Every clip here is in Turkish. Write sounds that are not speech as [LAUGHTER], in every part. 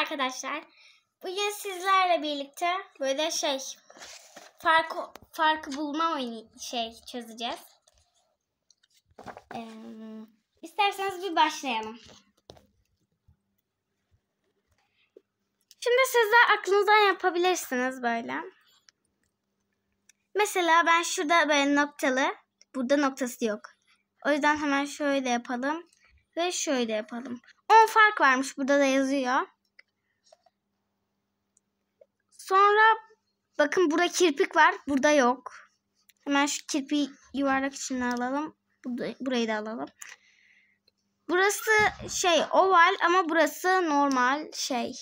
arkadaşlar. Bugün sizlerle birlikte böyle şey farkı farkı bulma oyunu şey çözeceğiz. Ee, isterseniz bir başlayalım. Şimdi sizler aklınızdan yapabilirsiniz böyle. Mesela ben şurada böyle noktalı. Burada noktası yok. O yüzden hemen şöyle yapalım. Ve şöyle yapalım. 10 fark varmış. Burada da yazıyor. Sonra bakın burada kirpik var. Burada yok. Hemen şu kirpiği yuvarlak içine alalım. Burayı da alalım. Burası şey oval ama burası normal şey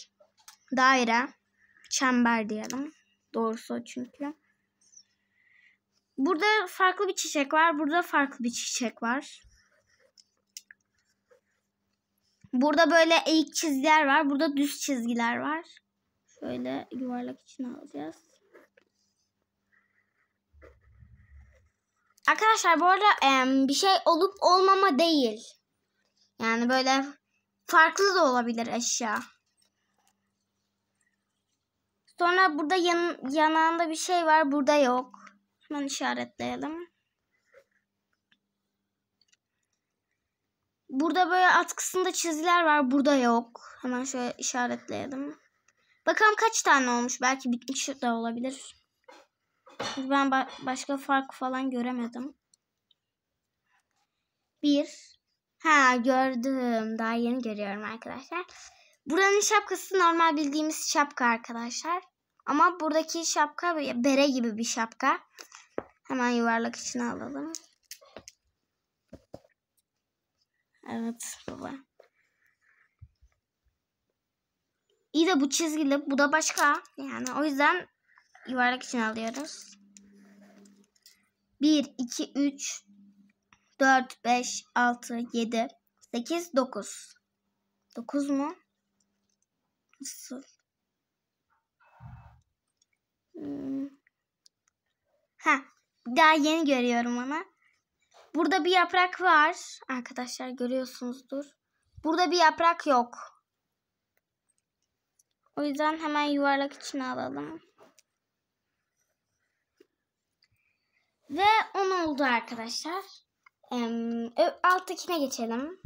daire. Çember diyelim. Doğrusu çünkü. Burada farklı bir çiçek var. Burada farklı bir çiçek var. Burada böyle eğik çizgiler var. Burada düz çizgiler var. Şöyle yuvarlak için alacağız. Arkadaşlar bu arada e, bir şey olup olmama değil. Yani böyle farklı da olabilir eşya. Sonra burada yan, yanağında bir şey var. Burada yok. Hemen işaretleyelim. Burada böyle alt kısımda çiziler var. Burada yok. Hemen şöyle işaretleyelim. Bakalım kaç tane olmuş. Belki bitmiş de olabilir. Ben ba başka fark falan göremedim. Bir. Ha gördüm. Daha yeni görüyorum arkadaşlar. Buranın şapkası normal bildiğimiz şapka arkadaşlar. Ama buradaki şapka bere gibi bir şapka. Hemen yuvarlak içine alalım. Evet baba. İyi de bu çizgili. Bu da başka. Yani o yüzden yuvarlak için alıyoruz. 1, 2, 3, 4, 5, 6, 7, 8, 9. 9 mu? Nasıl? Hmm. Ha, daha yeni görüyorum ona. Burada bir yaprak var. Arkadaşlar görüyorsunuzdur. Burada bir yaprak yok. O yüzden hemen yuvarlak içine alalım. Ve 10 oldu arkadaşlar. Ee, alttakine geçelim.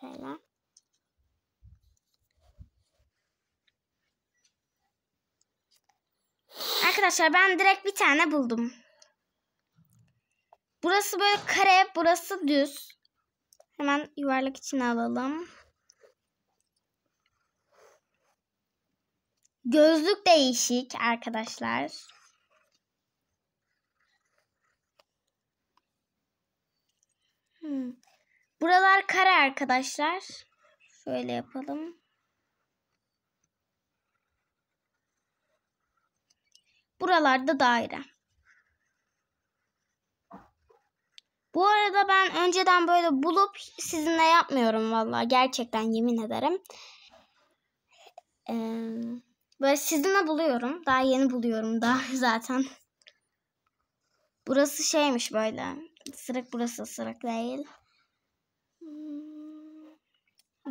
Şöyle. Arkadaşlar ben direkt bir tane buldum. Burası böyle kare, burası düz. Hemen yuvarlak içine alalım. Gözlük değişik arkadaşlar. Hmm. Buralar kare arkadaşlar. Şöyle yapalım. Buralarda daire. Bu arada ben önceden böyle bulup sizinle yapmıyorum valla. Gerçekten yemin ederim. Eee... Böyle sizinle buluyorum. Daha yeni buluyorum daha [LAUGHS] zaten. Burası şeymiş böyle. Isırık burası ısırık değil. Hmm.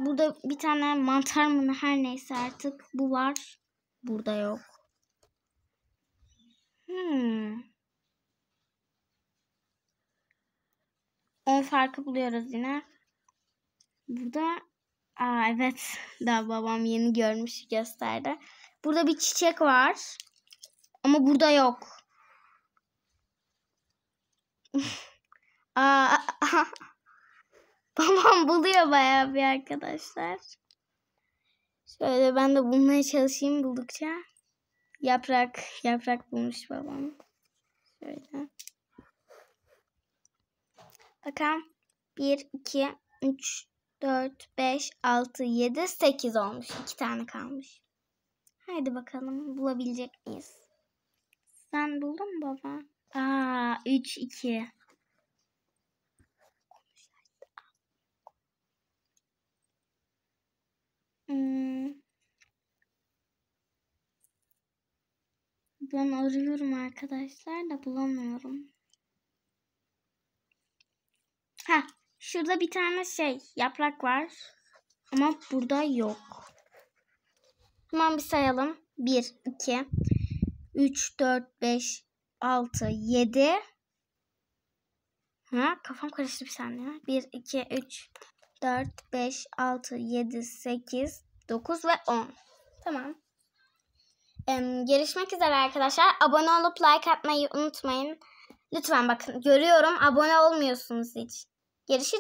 Burada bir tane mantar mı her neyse artık bu var. Burada yok. Hmm. 10 farkı buluyoruz yine. Burada Aa, evet [LAUGHS] daha babam yeni görmüş gösterdi. Burada bir çiçek var. Ama burada yok. [LAUGHS] [LAUGHS] babam buluyor bayağı bir arkadaşlar. Şöyle ben de bulmaya çalışayım buldukça. Yaprak, yaprak bulmuş babam. Şöyle. Bakalım. 1, 2, 3, 4, 5, 6, 7, 8 olmuş. 2 tane kalmış. Haydi bakalım bulabilecek miyiz? Sen buldun mu baba? Aa 3 2. Hmm. Ben arıyorum arkadaşlar da bulamıyorum. Ha, şurada bir tane şey yaprak var. Ama burada yok. Tamam bir sayalım. 1, 2, 3, 4, 5, 6, 7. Ha, kafam karıştı bir saniye. 1, 2, 3, 4, 5, 6, 7, 8, 9 ve 10. Tamam. Ee, görüşmek üzere arkadaşlar. Abone olup like atmayı unutmayın. Lütfen bakın görüyorum abone olmuyorsunuz hiç. Görüşürüz.